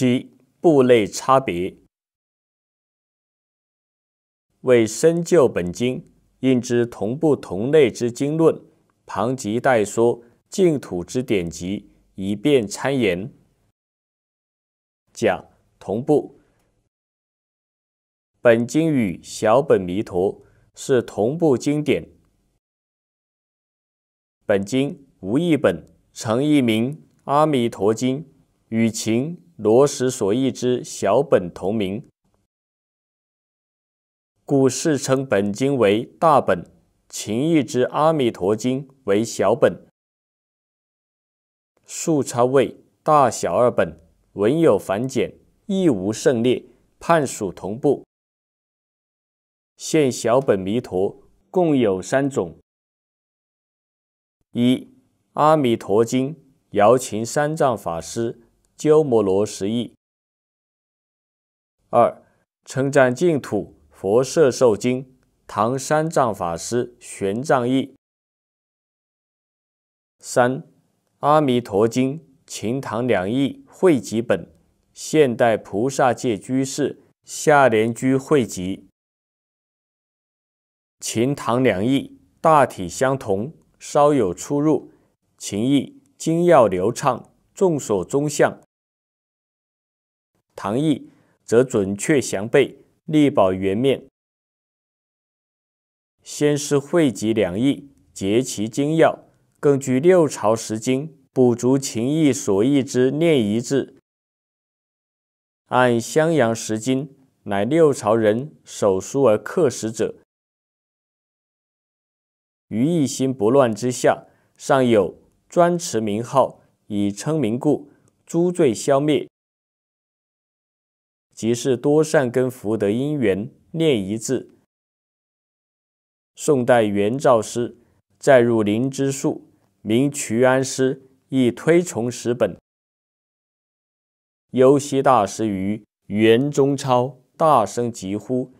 其部类差别，为深究本经，应知同步同类之经论，旁及带说净土之典籍，以便参研。甲同部，本经与小本弥陀是同部经典。本经无译本，成一名《阿弥陀经》，与秦。罗什所译之小本同名，故世称本经为大本，情译之《阿弥陀经》为小本。数差位大小二本，文有繁简，亦无胜劣，判属同部。现小本弥陀共有三种：一《阿弥陀经》，姚琴三藏法师。鸠摩罗什译。二、称赞净土佛舍受经，唐三藏法师玄奘译。三、阿弥陀经，秦、唐两译汇集本，现代菩萨戒居士夏莲居汇集。秦、唐两译大体相同，稍有出入。秦译精要流畅，众所宗相，唐义则准确详备，力保原面。先是汇集两义，结其精要，更据六朝十经，补足秦义所译之念遗志。按襄阳十经，乃六朝人手书而刻石者，于一心不乱之下，尚有专持名号以称名故，诸罪消灭。即是多善根福德因缘，念一字。宋代元照师载入林之数，名渠安师亦推崇十本。优希大师于元中抄大声疾呼，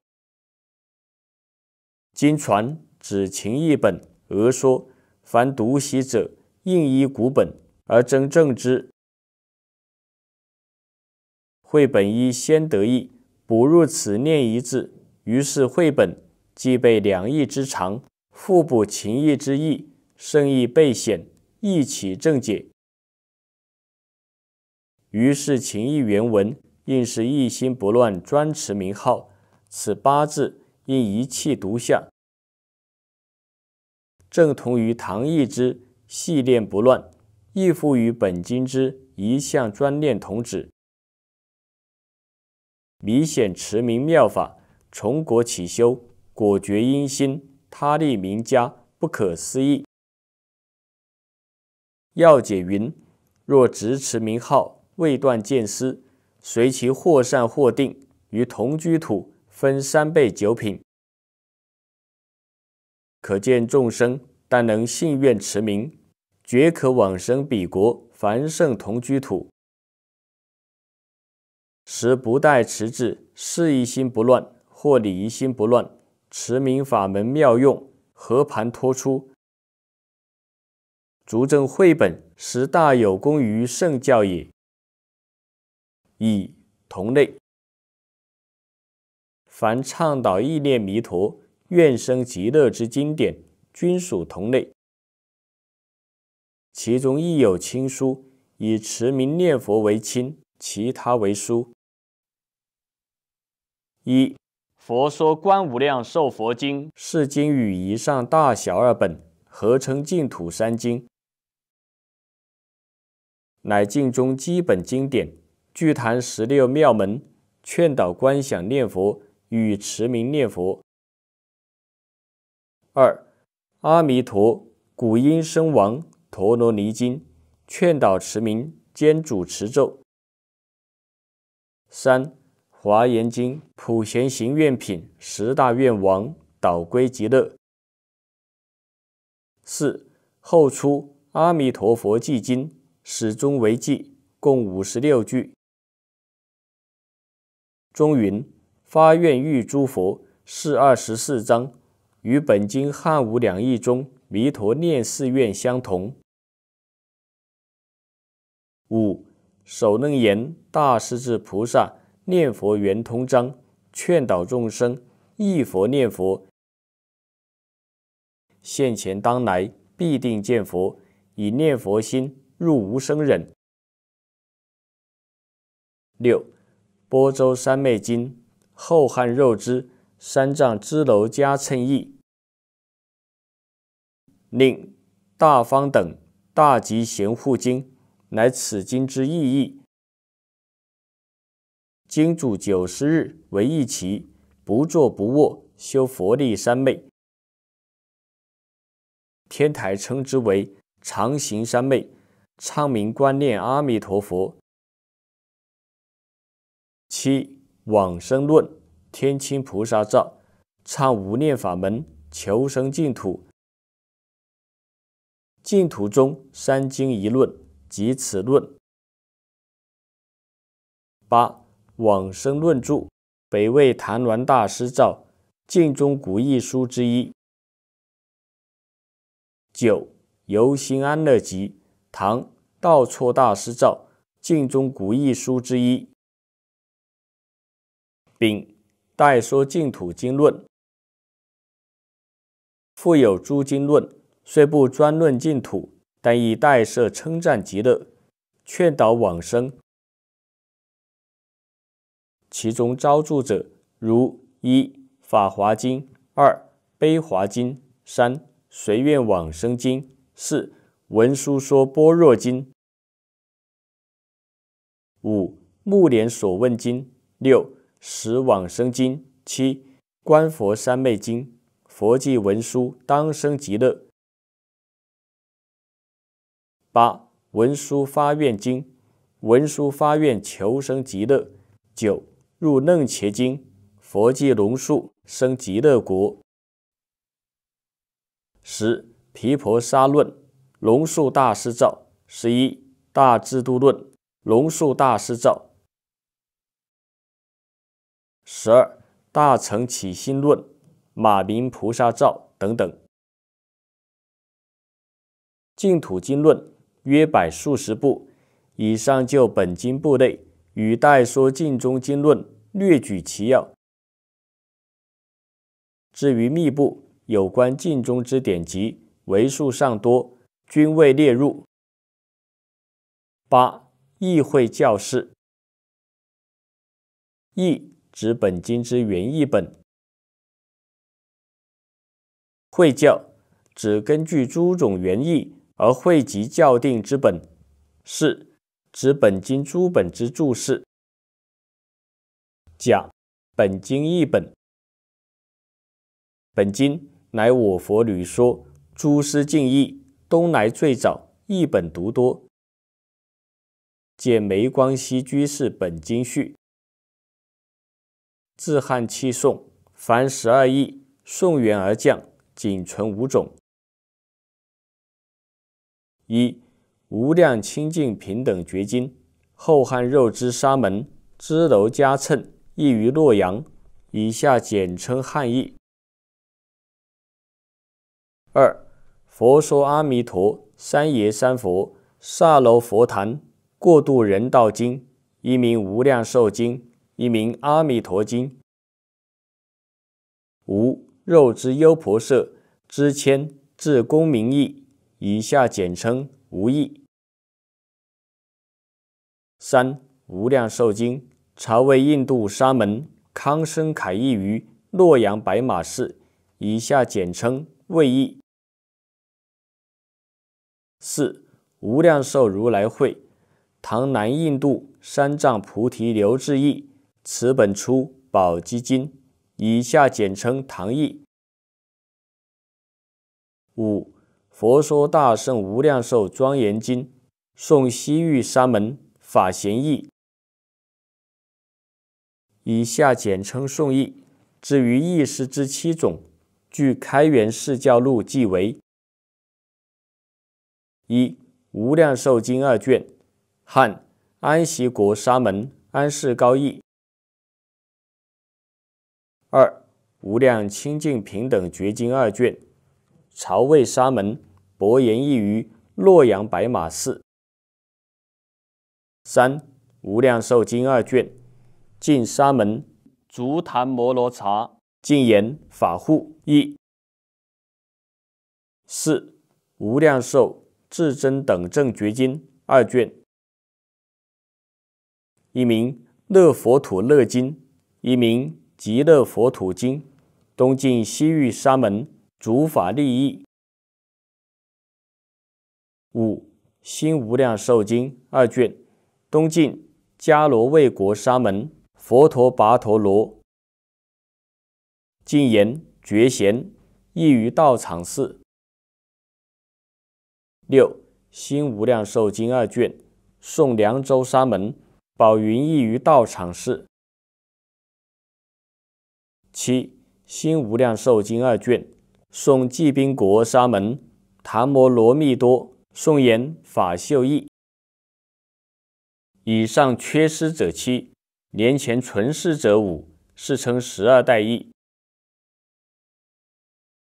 今传只情一本，俄说凡读习者应依古本而真正之。绘本一先得意，补入此念一字，于是绘本既备两意之长，复补情义之意，圣意备显，意起正解。于是情义原文，应是一心不乱，专持名号。此八字应一气读下，正同于唐义之系念不乱，亦复于本经之一向专念同旨。弥显持名妙法，从果起修，果觉因心，他利名家，不可思议。要解云：若执持名号，未断见思，随其或善或定，于同居土分三倍九品。可见众生但能信愿持名，绝可往生彼国凡圣同居土。时不待持志，事一心不乱，或理一心不乱，持名法门妙用，和盘托出，足证慧本十大有功于圣教也。以同类，凡倡导意念弥陀愿生极乐之经典，均属同类。其中亦有亲书，以持名念佛为亲，其他为疏。一佛说观无量寿佛经是经与以上大小二本合成净土三经，乃净中基本经典，具谈十六妙门，劝导观想念佛与持名念佛。二阿弥陀古音声王陀罗尼经劝导持名兼主持咒。三。华严经普贤行愿品十大愿王导归极乐。四后出阿弥陀佛记经始终为记，共五十六句。中云发愿欲诸佛是二十四章，与本经汉武两译中弥陀念誓愿相同。五首楞严大势至菩萨。念佛圆通章，劝导众生忆佛念佛，现前当来必定见佛，以念佛心入无生忍。六波州三昧经，后汉肉之三藏支楼迦称意。令大方等大吉贤护经，乃此经之意义。经住九十日为一期，不坐不卧修佛力三昧。天台称之为常行三昧，唱名观念阿弥陀佛。七往生论，天亲菩萨照，唱无念法门，求生净土。净土中三经一论，即此论。八。往生论著，北魏谭鸾大师造，晋中古译书之一。九游兴安乐集，唐道绰大师造，晋中古译书之一。丙代说净土经论，复有诸经论，虽不专论净土，但亦代设称赞极乐，劝导往生。其中招注者如一《法华经》，二《悲华经》，三《随愿往生经》，四《文殊说般若经》，五《目连所问经》，六《十往生经》，七《观佛三昧经》，佛记文殊当生极乐。八《文殊发愿经》，文殊发愿求生极乐。九。入楞伽经，佛界龙树生极乐国。十《毗婆沙论》，龙树大师造。十一大智度论，龙树大师造。十二《大乘起心论》，马明菩萨造等等。净土经论约百数十部。以上就本经部类。与代说《晋中经论》，略举其要。至于密部有关晋中之典籍，为数尚多，均未列入。八、议会教释。议指本经之原译本。会教指根据诸种原意而汇集校定之本。事。指本经诸本之注释。甲本经译本。本经乃我佛屡说，诸师敬意，东来最早，译本独多。见梅光西居士本经序。自汉七宋，凡十二义，宋元而降，仅存五种。一无量清净平等觉经，后汉肉之沙门支娄迦秤，译于洛阳，以下简称汉译。二佛说阿弥陀三爷三佛萨楼佛坛过度人道经，一名无量寿经，一名阿弥陀经。五肉芝优婆塞之谦自公名义，以下简称。无异。三、无量寿经，朝为印度沙门康生凯译于洛阳白马寺，以下简称魏译。四、无量寿如来会，唐南印度三藏菩提刘志译，此本出《宝积经》，以下简称唐译。五。佛说大圣无量寿庄严经，送西域沙门法贤义。以下简称“宋义。至于义师之七种，据《开元释教录》记为：一、《无量寿经》二卷，汉安息国沙门安世高义；二、《无量清净平等觉经》二卷，朝魏沙门。博言意于洛阳白马寺。三《无量寿经》二卷，进沙门足坛摩罗刹敬言法护一。四《无量寿至真等正觉经》二卷，一名《乐佛土乐经》，一名《极乐佛土经》，东晋西域沙门竺法利益。五《心无量寿经》二卷，东晋迦罗卫国沙门佛陀跋陀罗，精严绝贤，译于道场寺。六《心无量寿经》二卷，宋凉州沙门宝云意于道场寺。七《心无量寿经》二卷，宋济宾国沙门昙摩罗密多。宋延法秀义，以上缺失者七，年前存失者五，世称十二代义。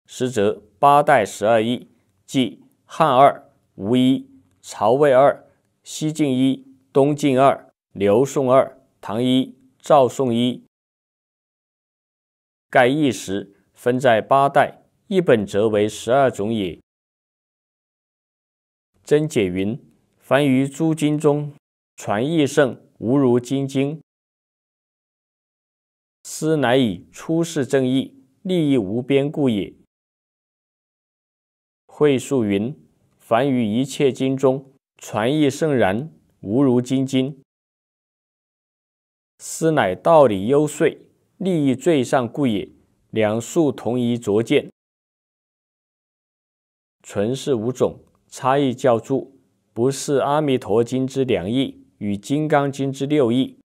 实则八代十二义，即汉二吴一，曹魏二，西晋一，东晋二，刘宋二，唐一，赵宋一。盖一时分在八代，一本则为十二种也。真解云：凡于诸经中传义圣，无如《金经》。斯乃以出世正义利益无边故也。会述云：凡于一切经中传义圣然，无如《金经》。斯乃道理优邃，利益最上故也。两数同一拙见。存世五种。差异较著，不是《阿弥陀经》之两译与《金刚经》之六译，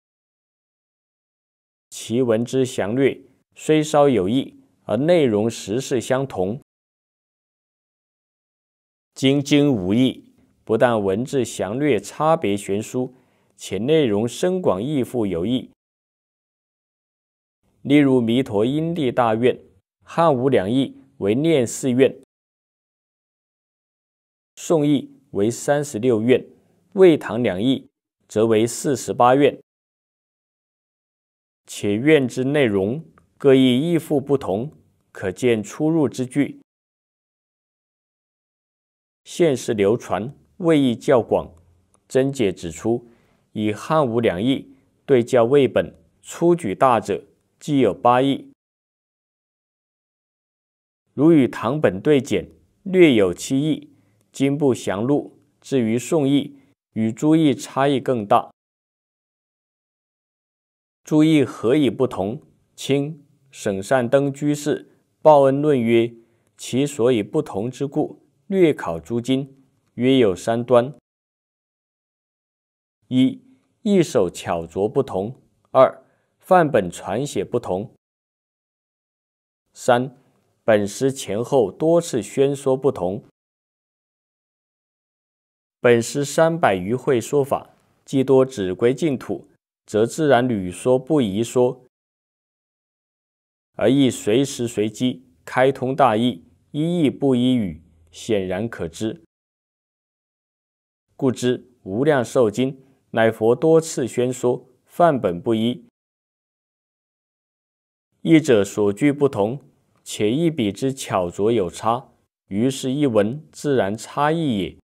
其文之详略虽稍有异，而内容实是相同。经经无异，不但文字详略差别悬殊，且内容深广亦复有异。例如《弥陀因地大愿》，汉武两义为念四愿。宋义为三十六院，魏唐两义则为四十八院，且院之内容各异义复不同，可见出入之巨。现实流传魏义较广，曾解指出以汉武两义对较魏本，初举大者即有八义，如与唐本对简略有七义。今不详录，至于宋义与朱义差异更大。朱义何以不同？清沈善登居士报恩论曰：“其所以不同之故，略考诸经，约有三端：一，一手巧拙不同；二，范本传写不同；三，本诗前后多次宣说不同。”本诗三百余会说法，既多只归净土，则自然屡说不宜说，而亦随时随机开通大意，一意不一语，显然可知。故知《无量寿经》乃佛多次宣说，范本不一，译者所据不同，且译笔之巧拙有差，于是一文自然差异也。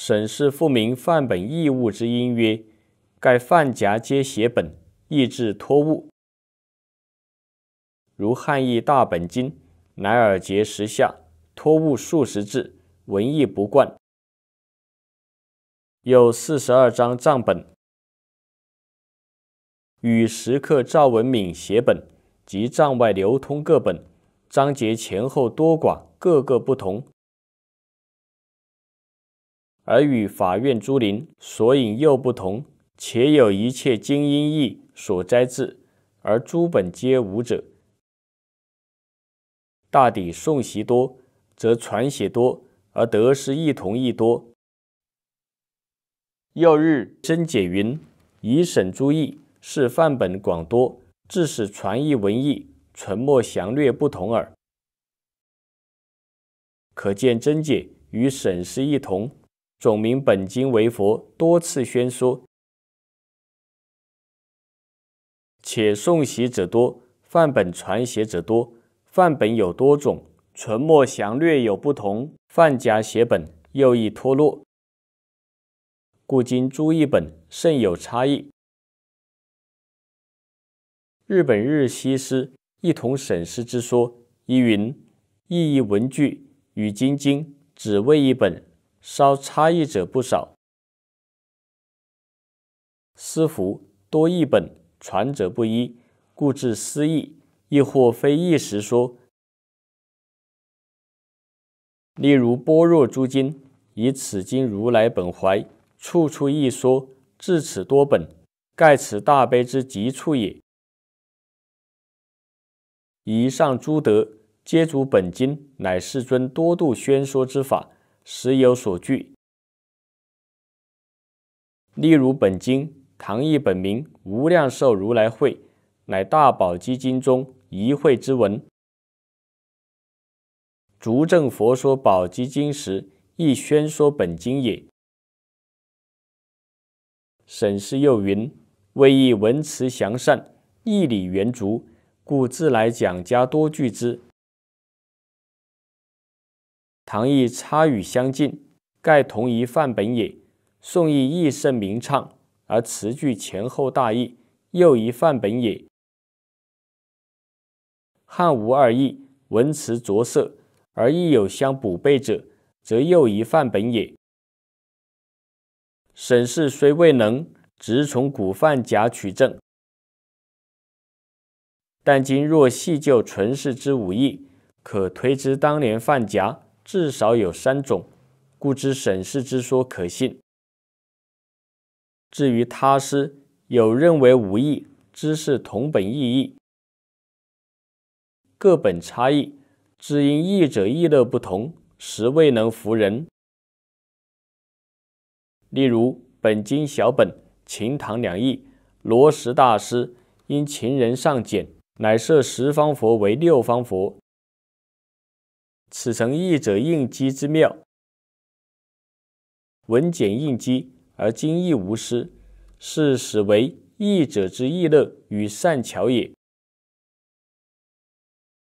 审视复明范本义物之因，曰：盖范夹皆写本，意志托物。如汉译大本经，乃尔结十下，托物数十字，文意不贯。有四十二章账本，与石刻赵文敏写本及账外流通各本，章节前后多寡，各个不同。而与法院诸林所引又不同，且有一切经音义所摘自，而诸本皆无者。大抵宋习多，则传写多，而得失亦同亦多。又日真解云：以审诸义是范本广多，致使传译文义存没详略不同耳。可见真解与审氏一同。总名本经为佛多次宣说，且诵习者多，范本传写者多，范本有多种，存墨详略有不同。范夹写本又易脱落，故今诸译本甚有差异。日本日西施一同审视之说一云：意译文句与经经只为一本。稍差异者不少，私乎多译本传者不一，故至私译，亦或非一时说。例如《般若》诸经，以此经如来本怀，处处异说，至此多本，盖此大悲之极处也。以上诸德，皆足本经，乃世尊多度宣说之法。时有所惧。例如本经唐译本名《无量寿如来会》，乃大宝积经中一会之文。足证佛说宝积经时亦宣说本经也。沈氏又云：“为意文辞详善，义理圆足，故自来讲家多聚之。”唐义差与相近，盖同一范本也。宋义亦甚名畅，而词句前后大异，又一范本也。汉无二意，文辞着色，而亦有相补备者，则又一范本也。审视虽未能直从古范甲取证，但今若细就存世之五艺，可推知当年范甲。至少有三种，故知沈氏之说可信。至于他师，有认为无异，知是同本异义，各本差异，只因译者异乐不同，实未能服人。例如本经小本秦唐两译，罗什大师因秦人尚简，乃设十方佛为六方佛。此成义者应机之妙，文简应机而精义无失，是始为义者之义乐与善巧也。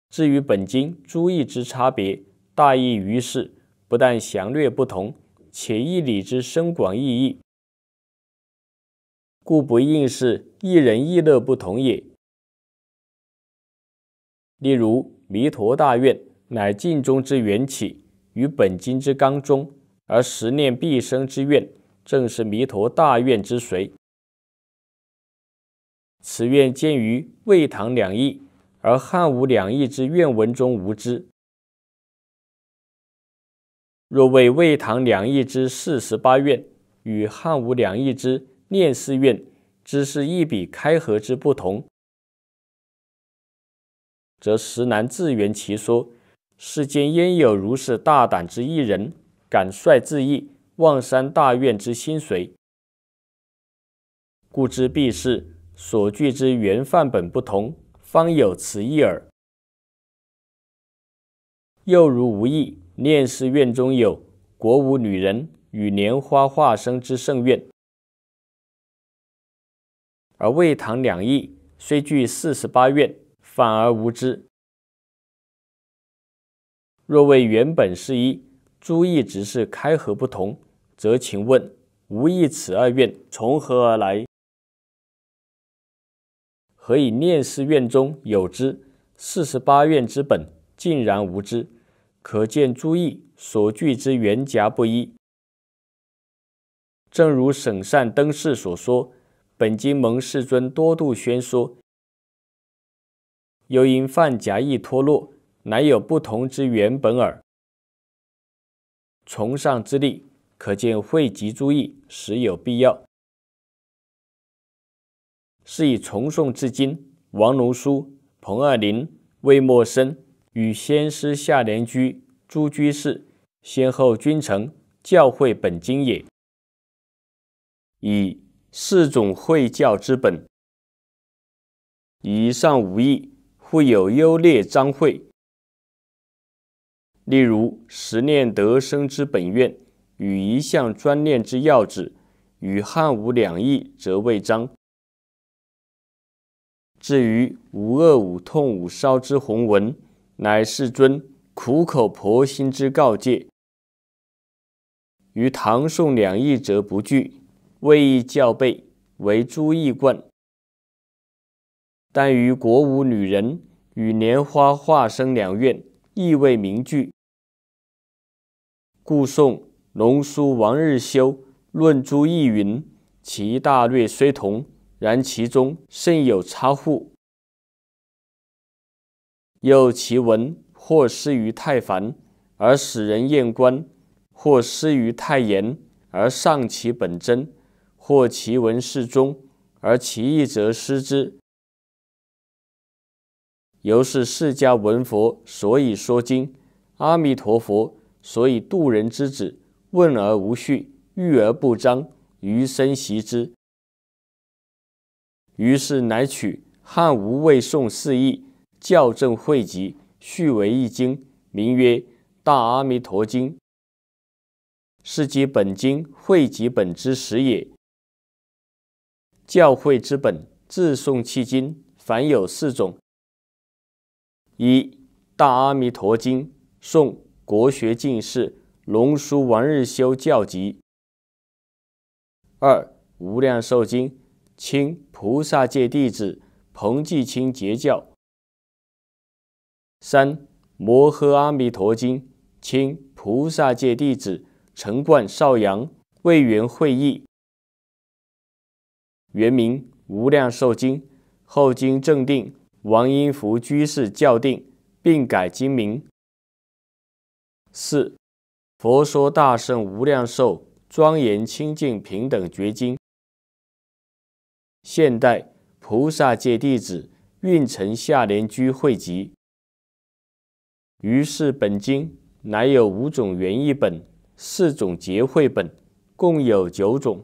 至于本经诸义之差别，大异于世，不但详略不同，且义理之深广意义。故不应是一人一乐不同也。例如弥陀大愿。乃尽中之缘起，于本经之纲中，而十念毕生之愿，正是弥陀大愿之随。此愿见于魏唐两译，而汉武两译之愿文中无之。若谓魏唐两译之四十八愿与汉武两译之念四愿，只是一笔开合之不同，则实难自圆其说。世间焉有如是大胆之一人，敢率自意妄山大愿之心随？故知必是所具之原范本不同，方有此一耳。又如无意念是院中有国无女人与莲花化身之圣愿，而魏唐两意虽具四十八愿，反而无知。若谓原本是一，诸意只是开合不同，则请问无意此二愿从何而来？何以念是院中有之？四十八院之本竟然无知，可见诸意所具之缘夹不一。正如沈善登世所说：“本经蒙世尊多度宣说，又因犯夹意脱落。”乃有不同之原本耳。从上之力，可见汇集诸义实有必要。是以从宋至今，王龙书、彭二林、魏默生与先师夏联居、朱居士先后均成教诲本经也。以四种会教之本，以上五义互有优劣章会。例如十念得生之本愿与一项专念之要旨，与汉武两义，则未彰。至于无恶无痛无烧之宏文，乃世尊苦口婆心之告诫，于唐宋两义则不未为教备，为诸义贯。但于国无女人与莲花化生两愿，亦未明具。故宋龙书王日修论诸义云：其大略虽同，然其中甚有差互。又其文或失于太繁而使人厌观，或失于太严而丧其本真，或其文适中而其义则失之。犹是释迦文佛所以说经：“阿弥陀佛。”所以，度人之子，问而无序，欲而不彰，余生习之。于是乃取汉、吴、魏、宋四义，校正汇集，续为一经，名曰《大阿弥陀经》，是集本经汇集本之始也。教诲之本，自宋迄今，凡有四种：一大阿弥陀经，宋。国学进士龙叔王日修教集。二《无量寿经》，清菩萨戒弟子彭继清结教。三《摩诃阿弥陀经》，清菩萨戒弟子陈冠少阳未元会议。原名《无量寿经》，后经正定王英福居士校定，并改经名。四佛说大圣无量寿庄严清净平等觉经。现代菩萨界弟子运城下莲居汇集。于是本经乃有五种原译本，四种结汇本，共有九种。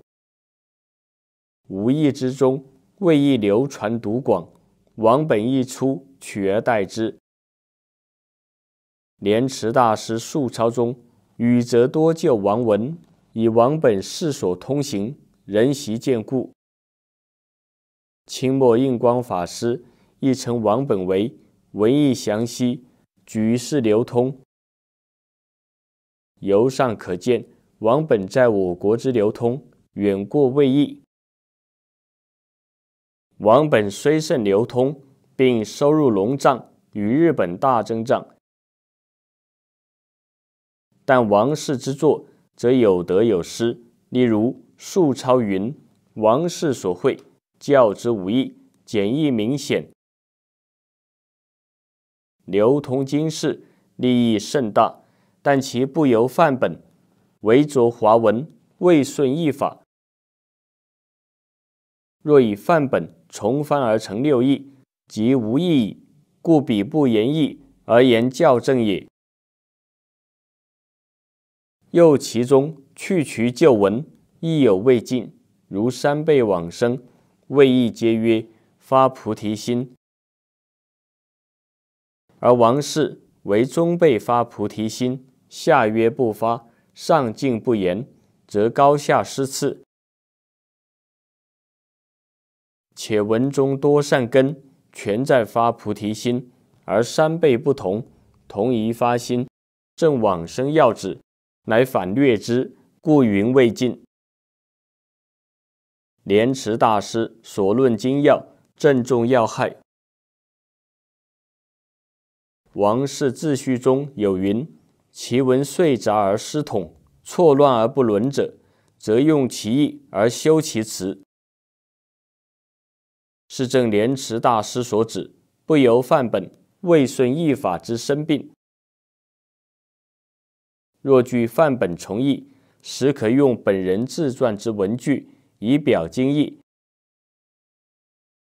无意之中，为一流传读广，往本一出，取而代之。莲池大师述钞中，宇则多就王文，以王本世所通行，人习见故。清末印光法师亦称王本为文艺详熙，举世流通。由上可见，王本在我国之流通远过魏译。王本虽甚流通，并收入龙藏与日本大增藏。但王氏之作，则有得有失。例如《述超云》，王氏所绘，教之无益，简易明显，流通经世，利益甚大。但其不由范本，唯着华文，未顺义法。若以范本重翻而成六义，即无意义，故彼不言义，而言教正也。又其中去渠旧闻，亦有未尽，如三辈往生，未亦皆曰发菩提心，而王氏为中辈发菩提心，下曰不发，上竟不言，则高下失次。且文中多善根，全在发菩提心，而三辈不同，同一发心，正往生要旨。乃反略之，故云未尽。莲池大师所论精要，正中要害。王氏自序中有云：“其文碎杂而失统，错乱而不伦者，则用其意而修其辞。”是正莲池大师所指，不由范本，未顺义法之生病。若据范本从意，时可用本人自撰之文句以表经意。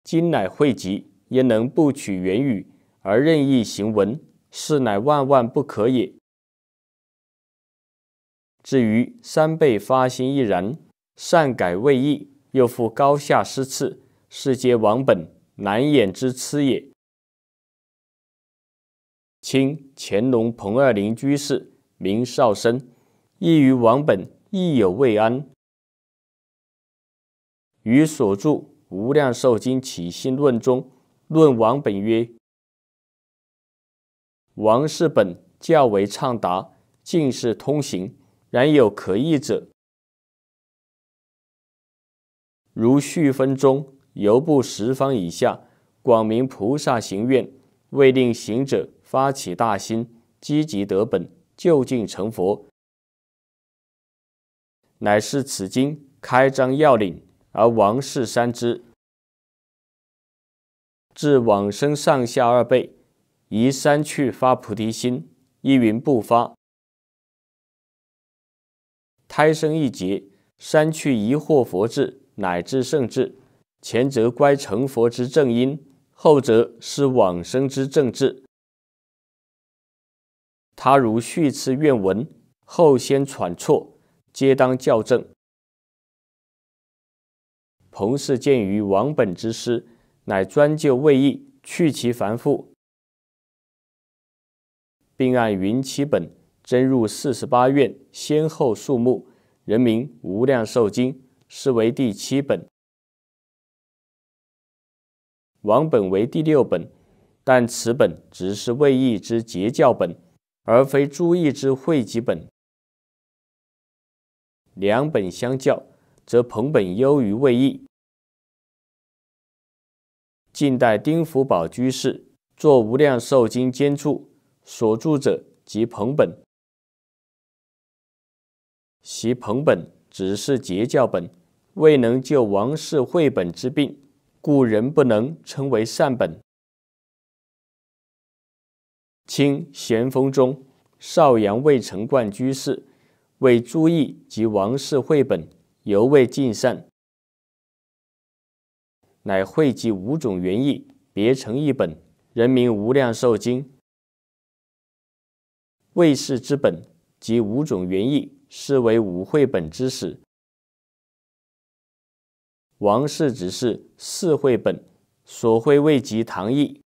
今乃汇集，焉能不取原语而任意行文？是乃万万不可也。至于三倍发心亦然，善改未易，又复高下失次，是皆亡本难掩之疵也。清乾隆彭二林居士。名少生，亦于王本亦有未安。于所著《无量寿经起心论》中，论王本曰：王氏本较为畅达，尽是通行，然有可异者，如续分中犹不十方以下广明菩萨行愿，为令行者发起大心，积极得本。就近成佛，乃是此经开张要领。而王氏三之，至往生上下二辈，宜删去发菩提心，一云不发；胎生一劫，删去疑惑佛智，乃至圣智。前者乖成佛之正因，后者失往生之正智。他如续次愿闻，后先喘错，皆当校正。彭氏见于王本之师，乃专就魏译去其繁复，并按云其本真入四十八愿先后数目，人名无量寿经是为第七本，王本为第六本，但此本只是魏译之节教本。而非诸义之汇集本，两本相较，则彭本优于魏义。近代丁福宝居士作《无量寿经兼注》，所著者即彭本。习彭本只是节教本，未能救王氏汇本之病，故仍不能称为善本。清咸丰中，邵阳魏成冠居士为朱译及王氏绘本尤为尽善，乃汇集五种原艺，别成一本，人名《无量寿经》。魏氏之本及五种原艺，是为五绘本之始。王氏只是四绘本，所绘未及唐译。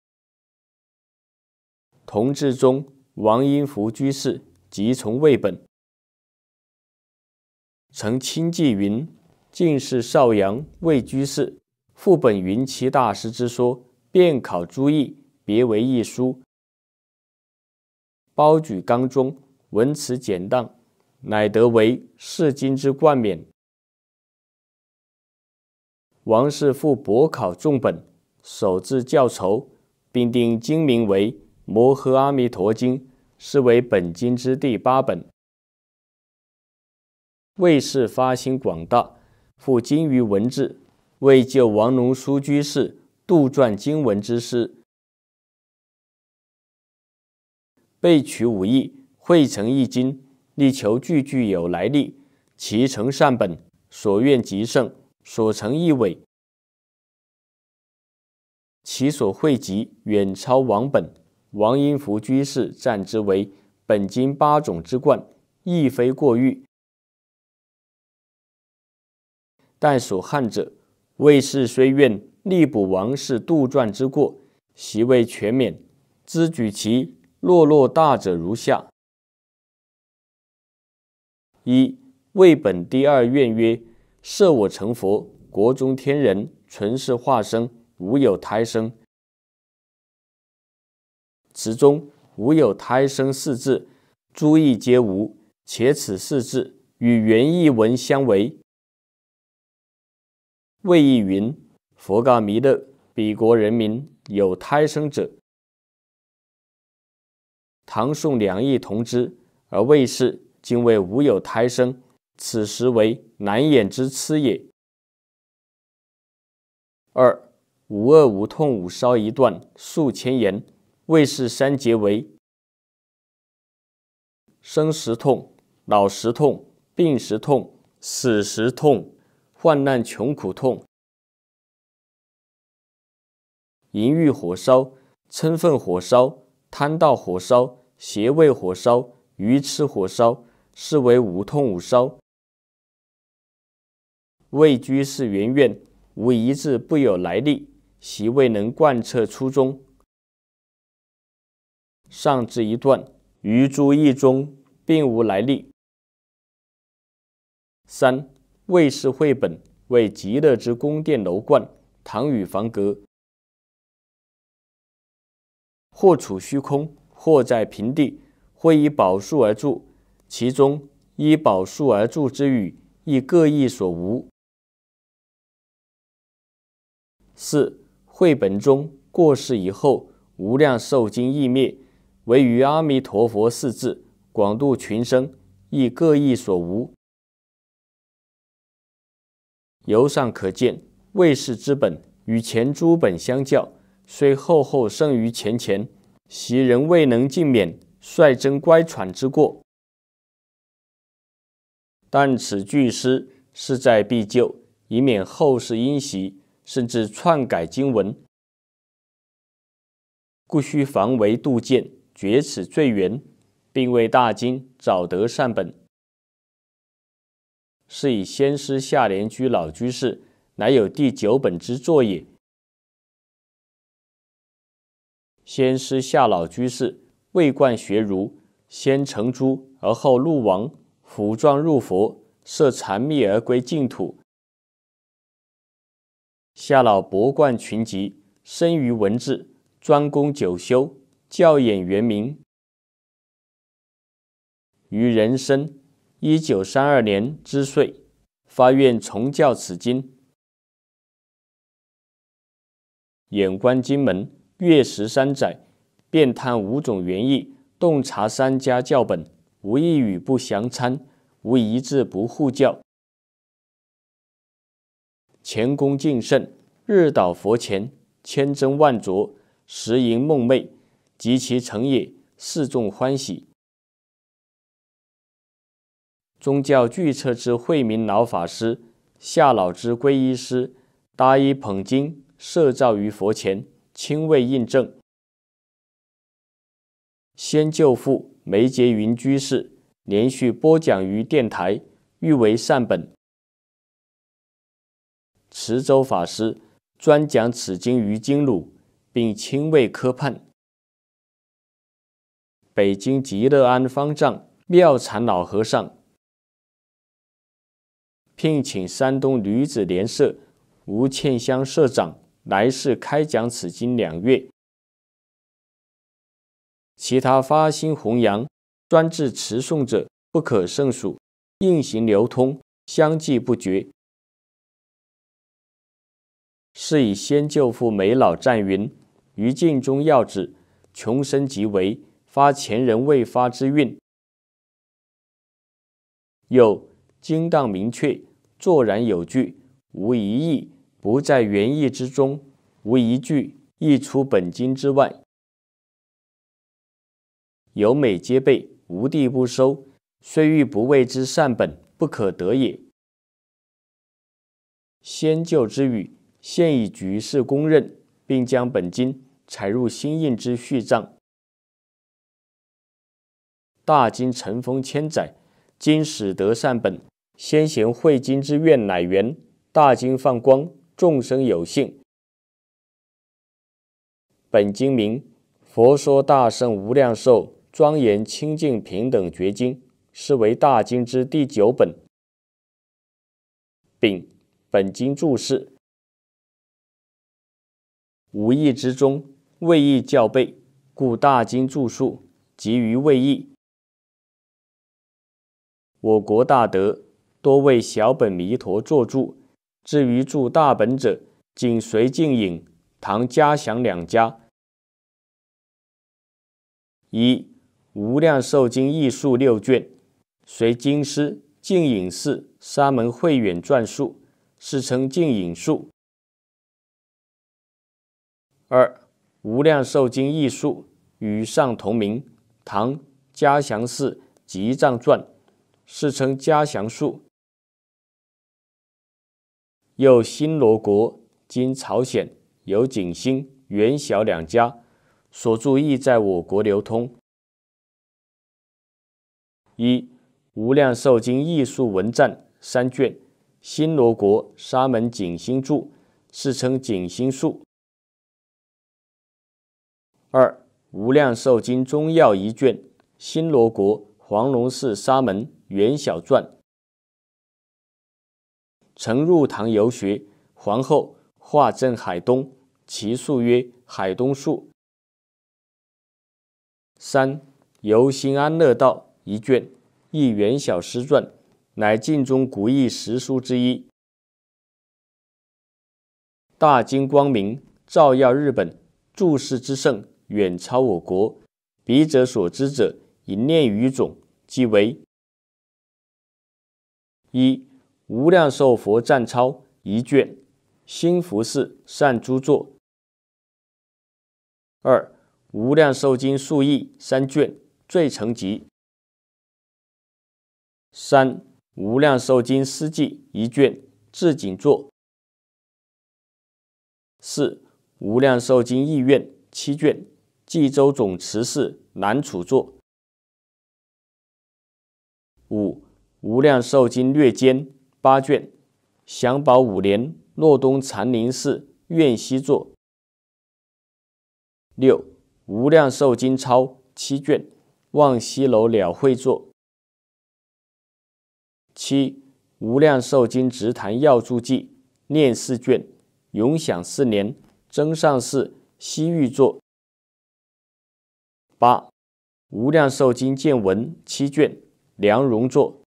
同治中，王英福居士即从魏本，曾亲记云：“进士邵阳魏居士复本云其大师之说，遍考诸义，别为一书。包举纲中，文辞简当，乃得为世经之冠冕。”王氏复博考众本，手制教筹，并定经名为。《摩诃阿弥陀经》是为本经之第八本。为是发心广大，复精于文字，为救王龙书居士杜撰经文之师，备取五义，汇成一经，力求句句有来历。其成善本，所愿极盛；所成亦伟，其所汇集远超王本。王英福居士赞之为本经八种之冠，亦非过誉。但属汉者，魏氏虽愿力补王氏杜撰之过，席位全免。兹举其落落大者如下：一、魏本第二愿曰：设我成佛，国中天人，纯是化生，无有胎生。时中无有胎生四字，诸义皆无，且此四字与原意文相违。魏译云：“佛告弥勒，彼国人民有胎生者。”唐、宋两译同之，而魏氏今为无有胎生，此时为难掩之疵也。二无恶无痛无烧一段数千言。未是三结为生时痛，老时痛，病时痛，死时痛，患难穷苦痛。淫欲火烧，嗔忿火烧，贪道火烧，邪味火烧，愚痴火烧，是为五痛五烧。位居是圆院，无一字不有来历，习未能贯彻初衷。上至一段，余诸意中，并无来历。三魏氏绘本为极乐之宫殿楼观、堂宇房阁，或处虚空，或在平地，或以宝树而住，其中依宝树而住之语，亦各异所无。四绘本中过世以后，无量寿经易灭。唯于阿弥陀佛四字广度群生，亦各异所无。由上可见，魏氏之本与前诸本相较，虽厚厚胜于前前，袭人未能尽免率真乖舛之过。但此句诗势在必救，以免后世因袭甚至篡改经文，故须防微杜渐。觉此罪圆，并为大经早得善本，是以先师下莲居老居士，乃有第九本之作也。先师下老居士，未冠学儒，先成诸而后入王，服装入佛，设禅密而归净土。夏老博冠群集，生于文字，专攻九修。教演员名。于人生，一九三二年之岁，发愿重教此经。眼观经门，阅十三载，遍探五种原意，洞察三家教本，无一语不详参，无一字不互教，前功尽胜。日倒佛前，千真万酌，时盈梦寐。及其成也，四众欢喜。宗教具彻之慧民老法师、夏老之皈依师，搭衣捧经，设照于佛前，亲为印证。先舅父梅洁云居士连续播讲于电台，誉为善本。池州法师专讲此经于经录，并亲为科判。北京极乐庵方丈妙禅老和尚聘请山东女子联社吴倩香社长来世开讲此经两月，其他发心弘扬、专制持诵者不可胜数，应行流通，相继不绝。是以先舅父梅老赞云：“于尽中要旨，穷生即为。”发前人未发之运。有经当明确，坐然有据，无疑义，不在原意之中，无一句亦出本经之外，有美皆备，无地不收。虽欲不为之善本，不可得也。先就之语，现以局势公认，并将本经采入新印之序章。大经尘封千载，经始得善本。先贤汇经之愿乃圆。大经放光，众生有幸。本经名《佛说大圣无量寿庄严清净平等觉经》，是为大经之第九本。丙，本经注释。无意之中，未意教备，故大经注述集于未意。我国大德多为小本弥陀作注，至于注大本者，仅随净隐、唐嘉祥两家。一《无量寿经艺术六卷，随京师净隐寺沙门慧远撰述，世称净隐术。二《无量寿经艺术与上同名，唐嘉祥寺集藏传。世称加祥树。又新罗国今朝鲜有景星、元晓两家所著亦在我国流通。一《无量寿经艺术文赞》三卷，新罗国沙门景星著，世称景星数。二《无量寿经中药》一卷，新罗国黄龙寺沙门。袁小传，曾入唐游学，皇后画赠海东，其述曰：“海东述。”三《游兴安乐道》一卷，一元小诗传，乃晋中古意十书之一。大金光明照耀日本，注释之盛远超我国。笔者所知者，银念鱼种即为。一、无量寿佛赞钞》一卷，新福寺善珠作。二、无量寿经数义三卷，最成集。三、无量寿经诗记一卷，至景作。四、无量寿经意愿》七卷，冀州总持寺南楚作。五。《无量寿经略笺》八卷，祥宝五年洛东禅林寺院西座。六，《无量寿经钞》七卷，望西楼了会座。七，《无量寿经直谈要注记》念四卷，永享四年增上寺西域作。八，《无量寿经见闻》七卷，梁容作。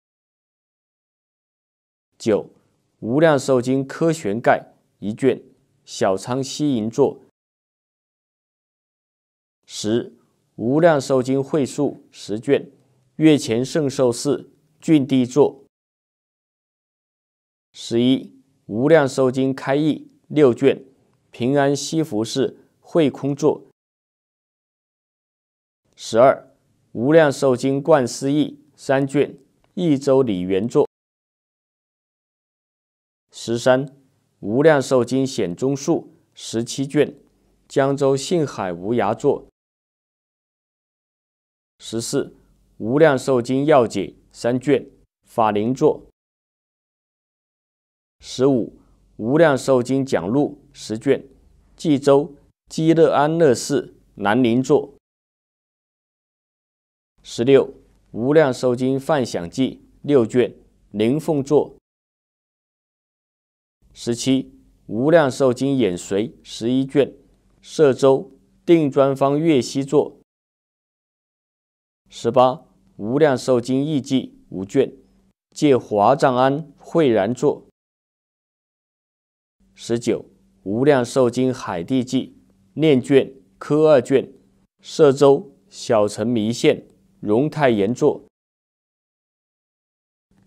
九，《无量寿经科玄盖》一卷，小仓西银座。十，《无量寿经会述》十卷，月前圣寿寺郡地座。十一，《无量寿经开义》六卷，平安西福寺慧空座。十二，《无量寿经灌思义》三卷，益州李元座。十三，《无量寿经显宗述》十七卷，江州信海无涯作。十四，《无量寿经要解》三卷，法林作。十五，《无量寿经讲录》十卷，济州基乐安乐寺南林作。十六，《无量寿经泛想记》六卷，灵凤作。十七《无量寿经演随》十一卷，摄州定专方月西作。十八《无量寿经义记》五卷，借华藏庵慧然作。十九《无量寿经海地记》念卷科二卷，摄州小城弥县荣泰岩作。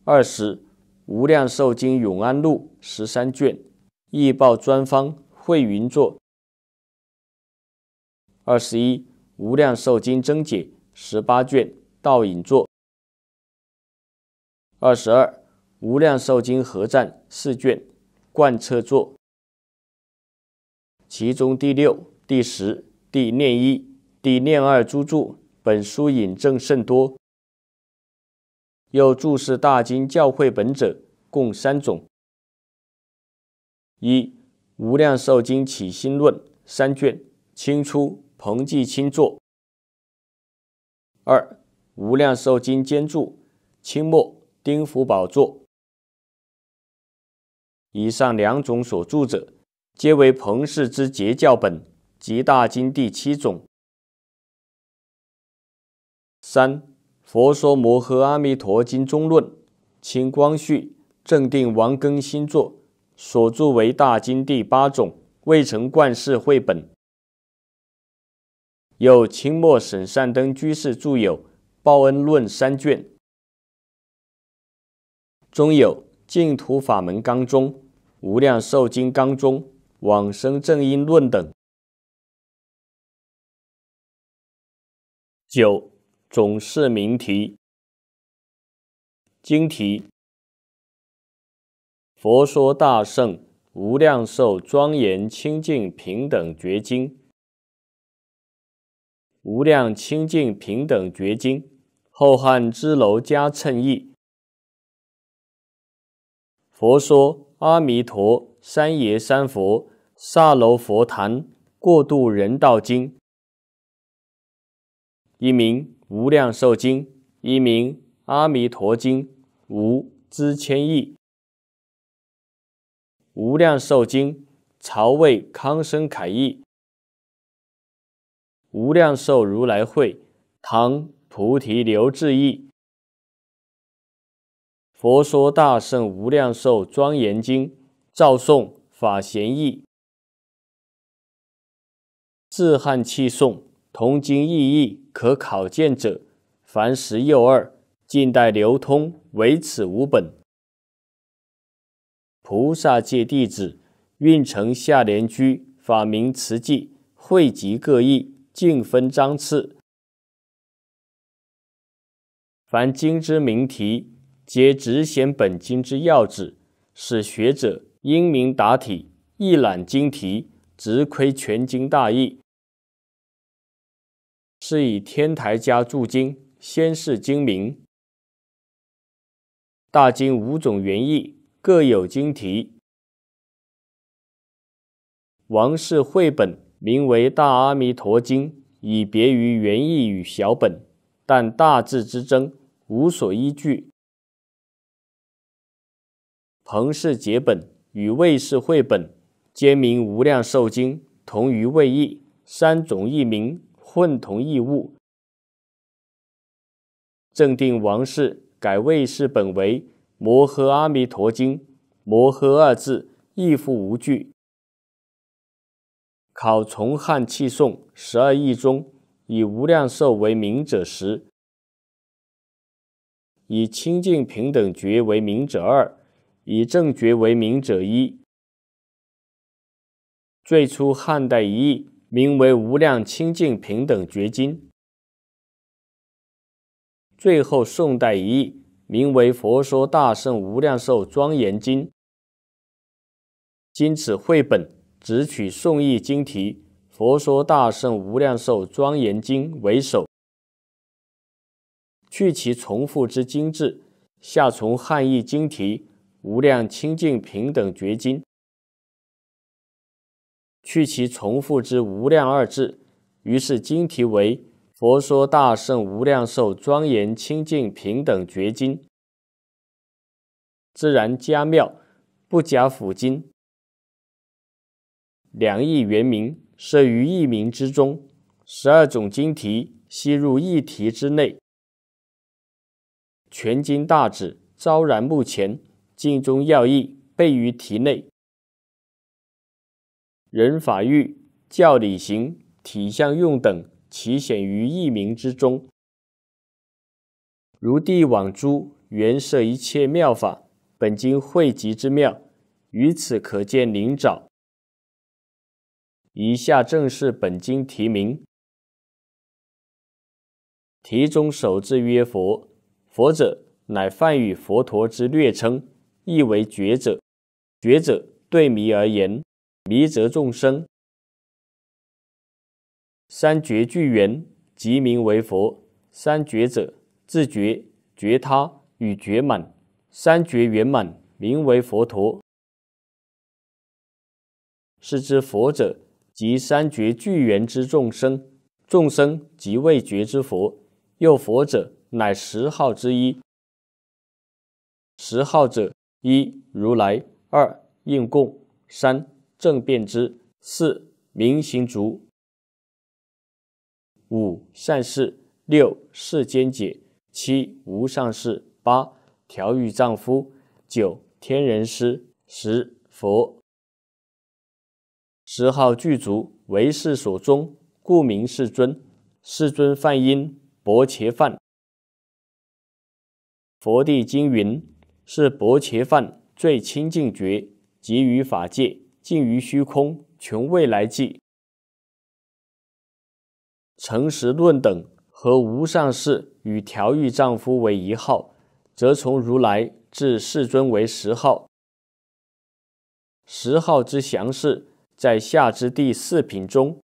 二十。《无量寿经》永安录十三卷，易报专方慧云作；二十一，《无量寿经》真解十八卷，道影作；二十二，《无量寿经》合战》四卷，贯彻作。其中第六、第十、第廿一、第廿二诸注，本书引证甚多。又注释大经教诲本者，共三种：一、《无量寿经起心论》三卷，清初彭记清作；二、《无量寿经兼注》，清末丁福宝作。以上两种所著者，皆为彭氏之节教本，即大经第七种。三。《佛说摩诃阿弥陀经中论》，清光绪正定王庚新作，所著为大经第八种，未成冠世绘本。有清末沈善登居士著有《报恩论》三卷，中有《净土法门纲宗》《无量寿经纲宗》《往生正因论》等。九。总是名题经题。佛说大圣无量寿庄严清净平等觉经。无量清净平等觉经。后汉支娄迦称译。佛说阿弥陀三耶三佛萨楼佛坛过度人道经。一名。《无量寿经》，一名《阿弥陀经》，无知千亿。《无量寿经》，曹魏康生凯译。《无量寿如来会》，唐菩提刘志译。《佛说大圣无量寿庄严经》，赵宋法贤译。自汉气颂。同经异义可考见者凡十又二，近代流通唯此无本。菩萨戒弟子运城下莲居法名慈寂，汇集各异，尽分章次。凡经之名题，皆直显本经之要旨，使学者英明达体，一览经题，直窥全经大义。是以天台家注经，先是经名。大经五种原意，各有经题。王氏绘本名为《大阿弥陀经》，以别于原意与小本，但大致之争无所依据。彭氏解本与魏氏绘本，皆名《无量寿经》，同于魏译三种译名。混同异物，正定王氏改魏氏本为《摩诃阿弥陀经》，“摩诃”二字亦复无据。考从汉弃宋十二义中，以无量寿为名者十，以清净平等觉为名者二，以正觉为名者一。最初汉代一义。名为《无量清净平等觉经》，最后宋代一译名为《佛说大圣无量寿庄严经》。今此绘本只取宋译经题《佛说大圣无量寿庄严经》为首，去其重复之经致，下从汉译经题《无量清净平等觉经》。去其重复之“无量”二字，于是经题为《佛说大圣无量寿庄严清净平等觉经》。自然加妙，不假辅经。两意原名摄于一明之中；十二种经题，悉入一题之内。全经大旨昭然目前，精中要义备于题内。人法欲教理行体相用等，其显于一名之中。如地往诸原设一切妙法，本经汇集之妙，于此可见灵沼。以下正是本经题名，题中首字曰“佛”，佛者乃泛语佛陀之略称，意为觉者。觉者对迷而言。迷则众生三觉具圆，即名为佛。三觉者，自觉、觉他与觉满。三觉圆满，名为佛陀。是知佛者，即三觉具圆之众生；众生即未觉之佛。又佛者，乃十号之一。十号者：一、如来；二、应供；三、正变之四明行足，五善事，六世间解，七无上士，八调御丈夫，九天人师，十佛。十号具足，为世所宗，故名世尊。世尊梵音，薄伽梵。佛地经云：“是薄伽梵最清净觉，即于法界。”尽于虚空，穷未来际。诚实论等和无上士与调御丈夫为一号，则从如来至世尊为十号。十号之详事，在下之第四品中。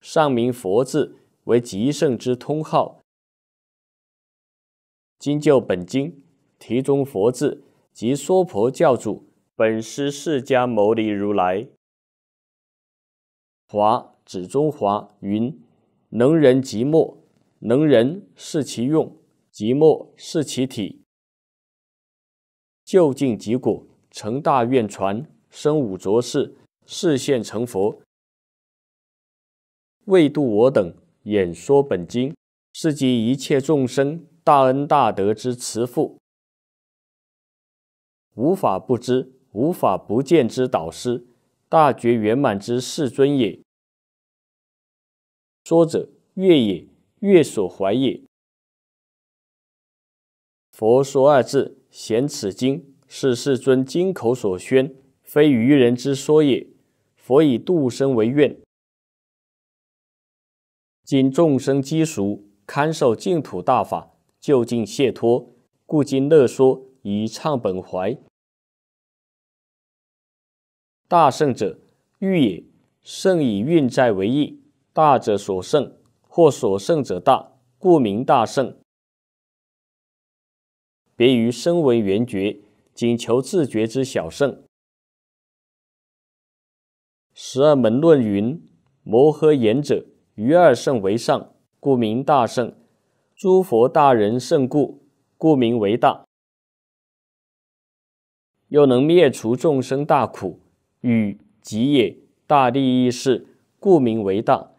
上名佛字为极圣之通号。今就本经题中佛字及娑婆教主。本师释迦牟尼如来，华指中华，云能人即末，能人是其用，即末是其体。究竟即果，成大愿，传生五浊世，示现成佛，为度我等，演说本经，是集一切众生大恩大德之慈父，无法不知。无法不见之导师，大觉圆满之世尊也。说者月也，月所怀也。佛说二字，显此经是世尊金口所宣，非愚人之说也。佛以度身为愿，今众生积熟，堪受净土大法，就近解脱，故今乐说以畅本怀。大圣者，欲也。圣以运载为义，大者所胜，或所胜者大，故名大圣。别于身为缘觉，仅求自觉之小圣。十二门论云：“摩诃言者，于二圣为上，故名大圣。诸佛大人圣故，故名为大。又能灭除众生大苦。”与吉也，大利益事，故名为大。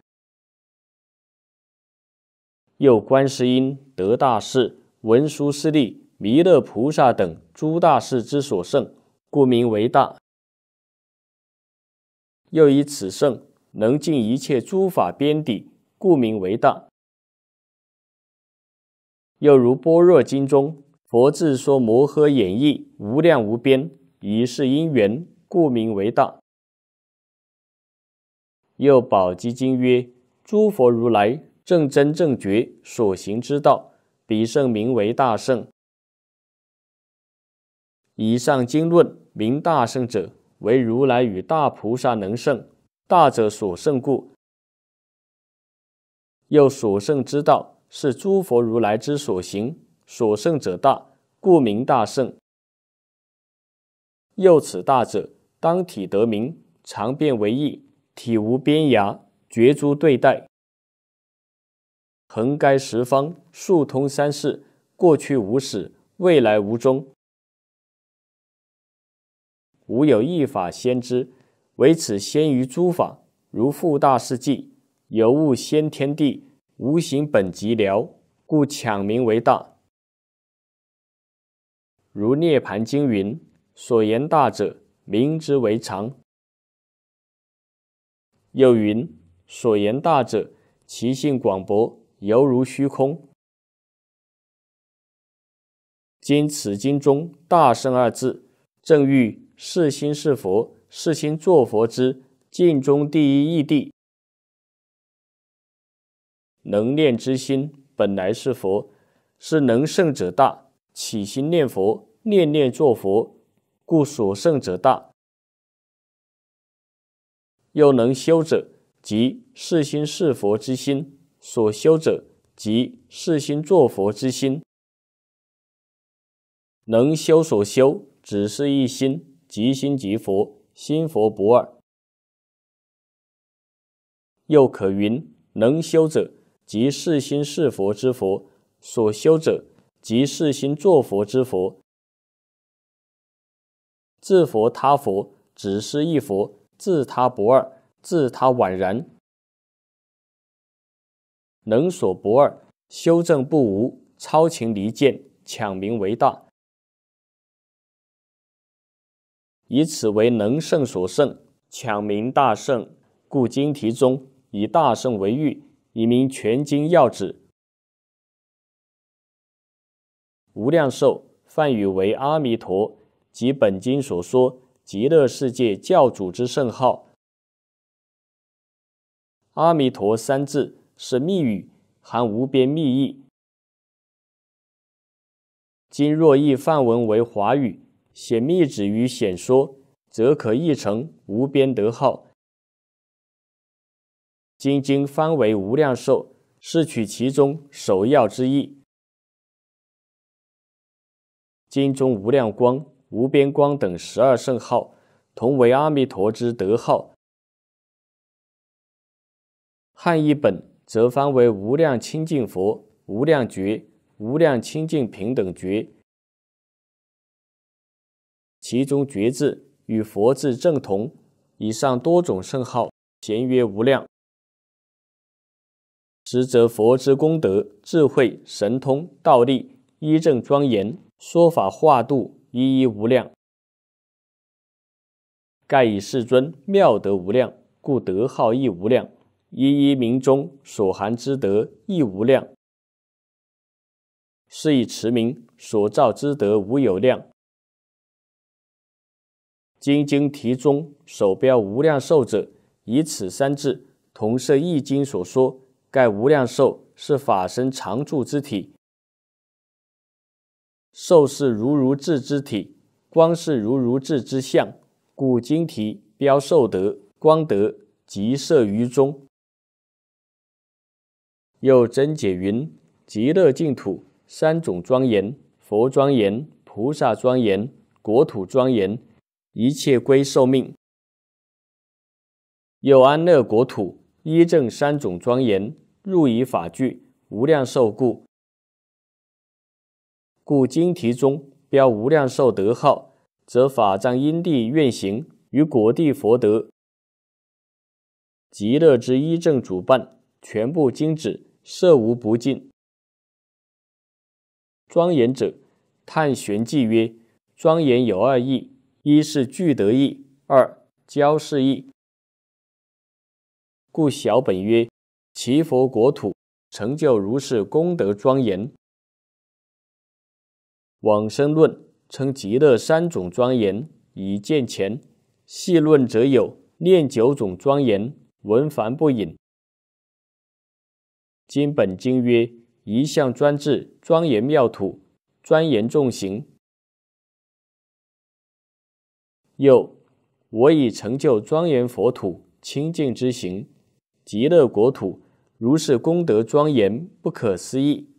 又观世音、得大士、文殊师利、弥勒菩萨等诸大士之所胜，故名为大。又以此胜能尽一切诸法边底，故名为大。又如般若经中佛自说摩诃演义，无量无边，以是因缘。故名为大。又宝积经曰：“诸佛如来正真正觉所行之道，彼圣名为大圣。”以上经论名大圣者，为如来与大菩萨能胜大者所胜故。又所胜之道是诸佛如来之所行，所胜者大，故名大圣。又此大者。当体得名，常变为义。体无边涯，觉诸对待。横该十方，竖通三世。过去无始，未来无终。无有一法先知，唯此先于诸法。如复大世界，有物先天地，无形本极寥，故抢名为大。如《涅盘经》云：“所言大者。”名之为常。又云：所言大者，其性广博，犹如虚空。今此经中“大圣”二字，正欲是心是佛，是心作佛之尽中第一义地。能念之心本来是佛，是能圣者大起心念佛，念念作佛。故所胜者大，又能修者，即是心是佛之心；所修者，即是心作佛之心。能修所修，只是一心，即心即佛，心佛不二。又可云：能修者，即是心是佛之佛；所修者，即是心作佛之佛。自佛他佛，只是一佛；自他不二，自他宛然。能所不二，修正不无，超情离见，抢名为大。以此为能胜所胜，抢名大胜。故经题中以大胜为喻，以名全经要旨。无量寿，梵语为阿弥陀。即本经所说极乐世界教主之圣号“阿弥陀”三字是密语，含无边密意。今若译梵文为华语，写密旨于显说，则可译成“无边德号”。今经方为“无量寿”，是取其中首要之意。经中“无量光”。无边光等十二圣号，同为阿弥陀之德号。汉译本则方为无量清净佛、无量觉、无量清净平等觉。其中“觉”字与“佛”字正同。以上多种圣号，咸曰无量。实则佛之功德、智慧、神通、道力，医正庄严，说法化度。一一无量，盖以世尊妙德无量，故德号亦无量；一一名中所含之德亦无量，是以持名所造之德无有量。经经题中首标无量寿者，以此三字同摄易经所说。盖无量寿是法身常住之体。寿是如如智之体，光是如如智之相，故经题标寿德、光德及摄于中。又真解云：极乐净土三种庄严，佛庄严、菩萨庄严、国土庄严，一切归受命。又安乐国土依正三种庄严，入以法具，无量受故。故经题中标无量寿德号，则法藏因地愿行与果地佛德，极乐之一正主办，全部经旨摄无不尽。庄严者，叹玄记曰：庄严有二义，一是具德义，二教世义。故小本曰：其佛国土成就如是功德庄严。往生论称极乐三种庄严，以见前细论则有念九种庄严，闻凡不隐。今本经曰：一向专制庄严妙土，庄严众行。又我已成就庄严佛土清净之行，极乐国土如是功德庄严，不可思议。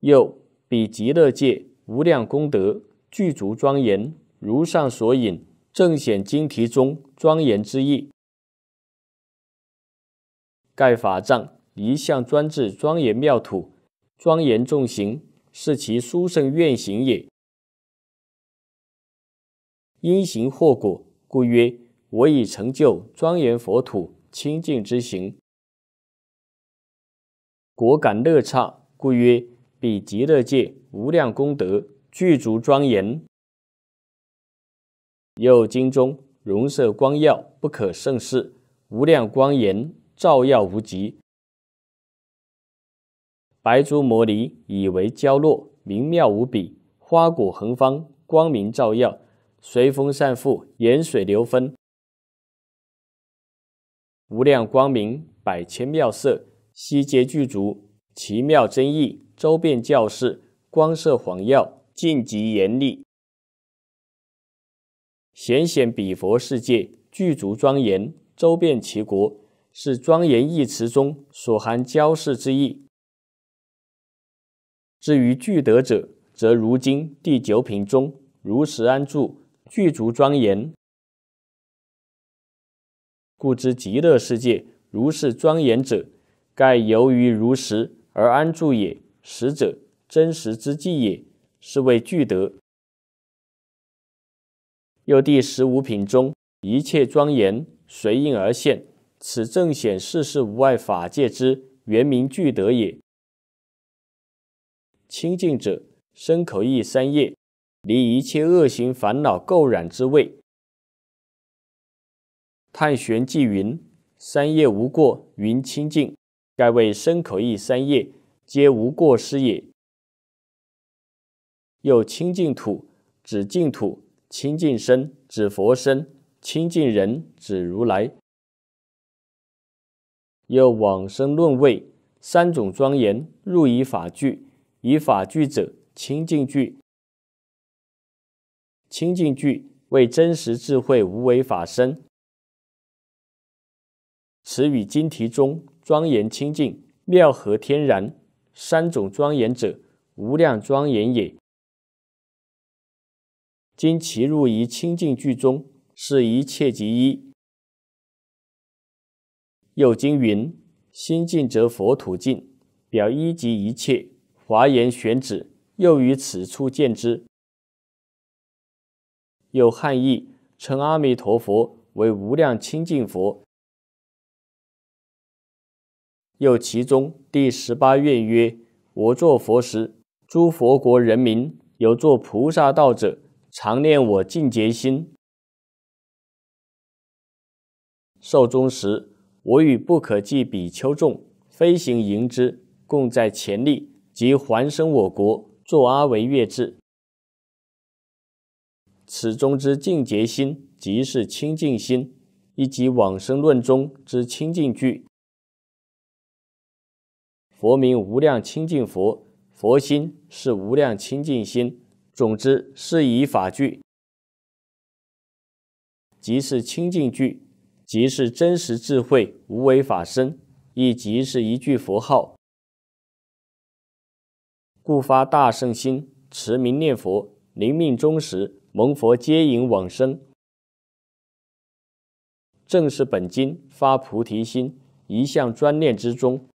又比极乐界无量功德具足庄严，如上所引正显经题中庄严之意。盖法藏一向专制庄严妙土，庄严众行，是其殊胜愿行也。因行获果，故曰：我已成就庄严佛土清净之行。果感乐刹，故曰。彼极乐界无量功德具足庄严，又经中容色光耀不可胜视，无量光严照耀无极，白珠摩尼以为娇弱，明妙无比，花果恒芳，光明照耀，随风散覆，沿水流分，无量光明百千妙色悉皆具足。奇妙真意周遍教室，光色晃耀，尽极严厉，显显彼佛世界具足庄严，周遍其国，是庄严一词中所含交世之意。至于具德者，则如今第九品中如实安住，具足庄严，故知极乐世界如是庄严者，盖由于如实。而安住也，实者真实之际也，是谓具德。又第十五品中，一切庄严随应而现，此正显世事无碍法界之原名具德也。清净者，身口意三业离一切恶行烦恼垢染之味。探玄即云：三业无过，云清净。盖为身口意三业皆无过失也。又清净土指净土，清净身指佛身，清净人指如来。又往生论位，三种庄严，入以法聚，以法聚者清净具。清净具为真实智慧无为法身。此语经题中。庄严清净妙和天然三种庄严者，无量庄严也。今其入于清净句中，是一切即一。又经云：心净则佛土净，表一即一切。华严玄旨，又于此处见之。有汉译称阿弥陀佛为无量清净佛。又其中第十八愿曰：“我作佛时，诸佛国人民有作菩萨道者，常念我净洁心。寿终时，我与不可计比丘众，飞行迎之，共在前立，即还生我国，作阿维月治。此中之净洁心，即是清净心，以及往生论中之清净句。”佛名无量清净佛，佛心是无量清净心。总之，是以法句，即是清净句，即是真实智慧无为法身，亦即是一句佛号。故发大圣心，持名念佛，临命终时蒙佛接引往生，正是本经发菩提心一向专念之中。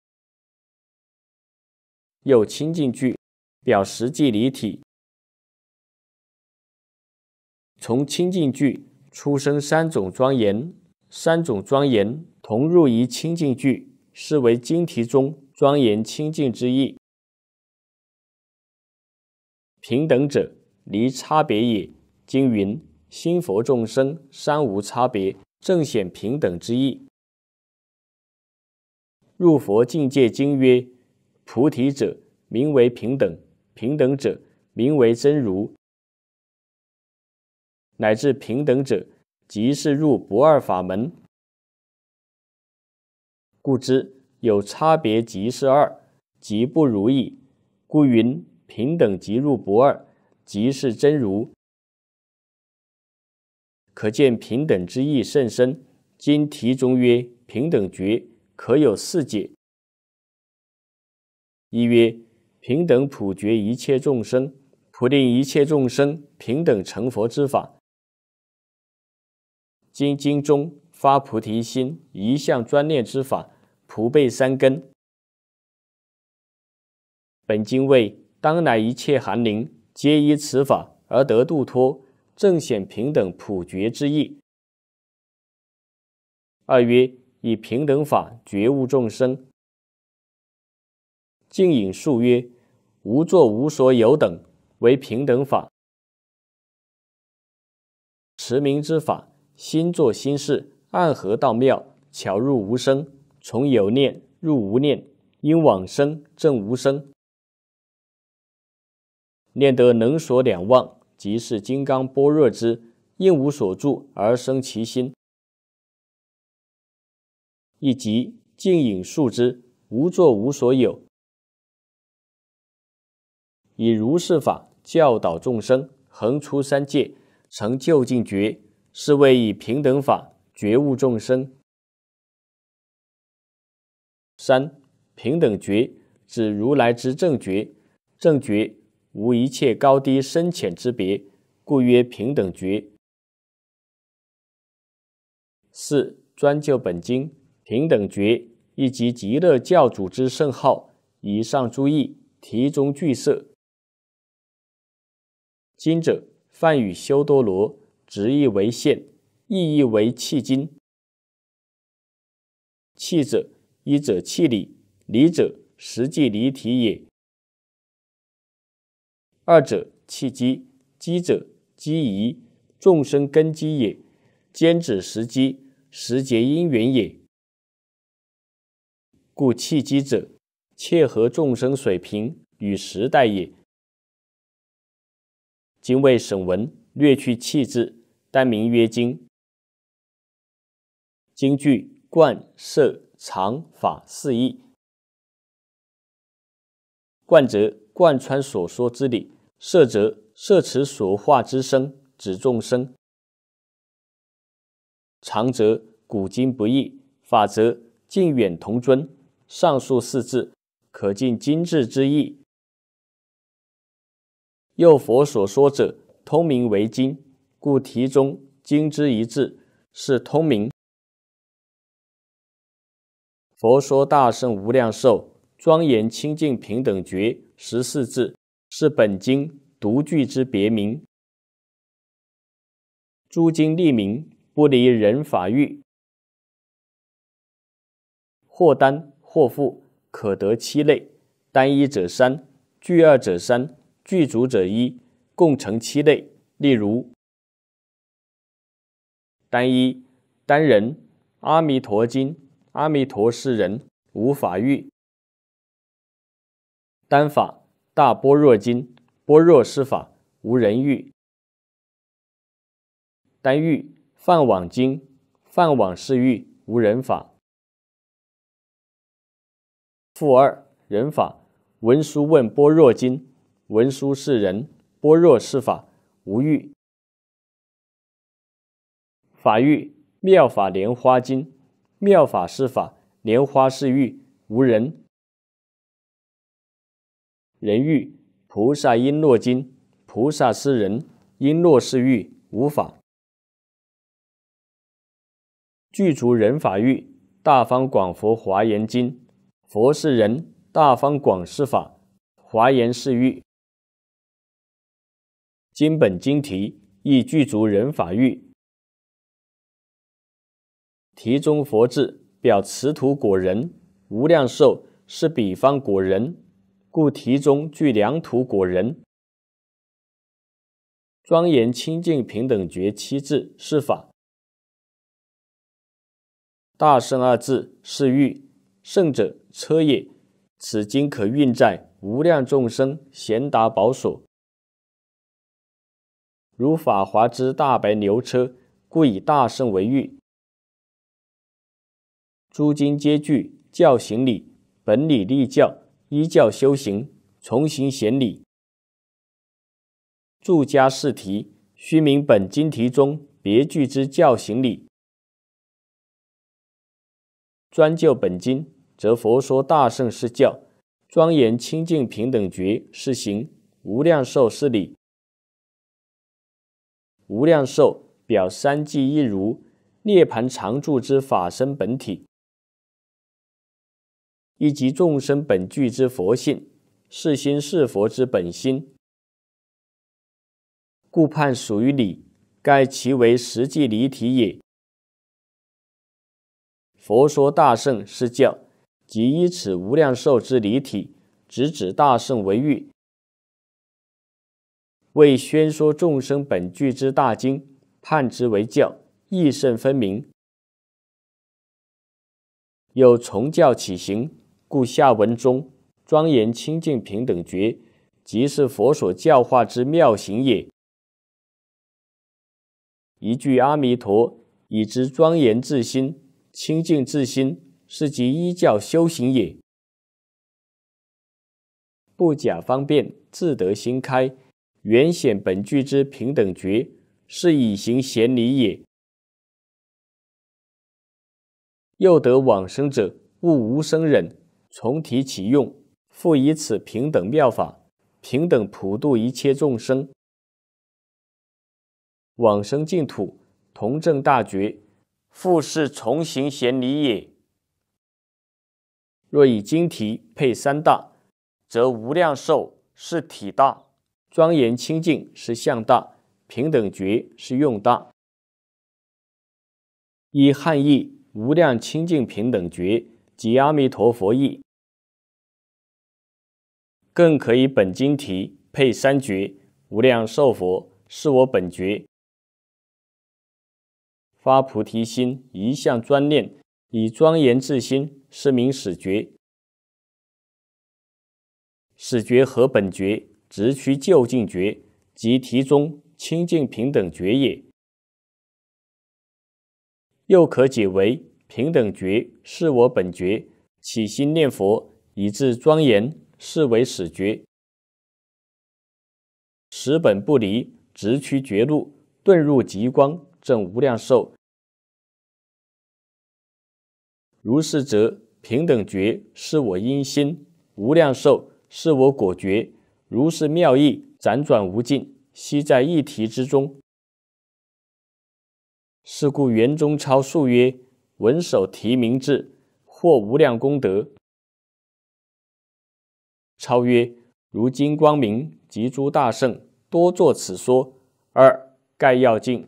又清净句，表实际离体。从清净句出生三种庄严，三种庄严同入一清净句，是为经题中庄严清净之意。平等者，离差别也。经云：“心佛众生三无差别”，正显平等之意。入佛境界，经曰。菩提者名为平等，平等者名为真如，乃至平等者即是入不二法门。故知有差别即是二，即不如意。故云平等即入不二，即是真如。可见平等之意甚深。今题中曰平等觉，可有四解。一曰平等普觉一切众生，普令一切众生平等成佛之法。经经中发菩提心一向专念之法，普备三根。本经为当来一切含灵，皆依此法而得度脱，正显平等普觉之意。二曰以平等法觉悟众生。净影述曰：“无作无所有等，为平等法；持明之法，心作心事，暗合道妙，巧入无声。从有念入无念，因往生证无生。念得能所两忘，即是金刚般若之应无所住而生其心，亦即净影述之无作无所有。”以如是法教导众生，横出三界，成就尽觉，是谓以平等法觉悟众生。三平等觉指如来之正觉，正觉无一切高低深浅之别，故曰平等觉。四专就本经平等觉以及极乐教主之圣号，以上诸义题中具色。今者，梵与修多罗，直意为现，意译为契经。契者，一者契理，理者实际理体也；二者契机，机者机宜，众生根基也。兼指时机，时结因缘也。故契机者，切合众生水平与时代也。今为审文略去气质，单名曰经。经具贯摄常法四义。贯则贯穿所说之理，摄则摄持所化之生，指众生。长则古今不异，法则近远同尊。上述四字，可见今字之意。又佛所说者，通名为经，故题中“经”之一字是通名。佛说大圣无量寿，庄严清净平等觉十四字，是本经独句之别名。诸经立名不离人法欲，或单或复，可得七类：单一者三，聚二者三。具足者一，共成七类。例如：单一单人，《阿弥陀经》阿弥陀是人，无法欲；单法，《大般若经》般若是法，无人欲；单欲，《梵网经》梵网是欲，无人法。复二人法，《文殊问般若经》。文殊是人，般若是法，无欲；法欲妙法莲花经，妙法是法，莲花是欲，无人；人欲菩萨璎珞经，菩萨是人，璎珞是欲，无法；具足人法欲，大方广佛华严经，佛是人，大方广是法，华严是欲。经本经题亦具足人法欲，题中佛字表持土果人，无量寿是比方果人，故题中具量土果人。庄严清净平等觉七字是法，大圣二字是欲，圣者车也，此经可运载无量众生，贤达宝所。如法华之大白牛车，故以大圣为喻。诸经皆具教、行、理，本理立教，依教修行，从行显理。住家释题，须明本经题中别具之教、行、理。专就本经，则佛说大圣是教，庄严清净平等觉是行，无量寿是理。无量寿表三际一如，涅盘常住之法身本体，以及众生本具之佛性，是心是佛之本心，故判属于理，盖其为实际离体也。佛说大圣是教，即依此无量寿之理体，直指大圣为欲。为宣说众生本具之大经，判之为教，义甚分明。有从教起行，故下文中庄严清净平等觉，即是佛所教化之妙行也。一句阿弥陀，以知庄严自心、清净自心，是即依教修行也。不假方便，自得心开。原显本具之平等觉，是以行贤理也。又得往生者，悟无生忍，从提起用，复以此平等妙法，平等普度一切众生，往生净土，同证大觉，复是重行贤理也。若以经题配三大，则无量寿是体大。庄严清净是向大，平等觉是用大。以汉译，无量清净平等觉即阿弥陀佛意。更可以本经题配三觉，无量寿佛是我本觉。发菩提心，一向专念，以庄严自心，是名始觉。始觉和本觉。直趋究竟觉，即其中清净平等觉也。又可解为平等觉是我本觉，起心念佛以至庄严，是为始觉。始本不离，直趋觉路，遁入极光，证无量寿。如是则平等觉是我因心，无量寿是我果觉。如是妙义，辗转无尽，悉在一题之中。是故圆中超述曰：“文首题名者，获无量功德。”超曰：“如今光明及诸大圣，多作此说。”二盖要尽。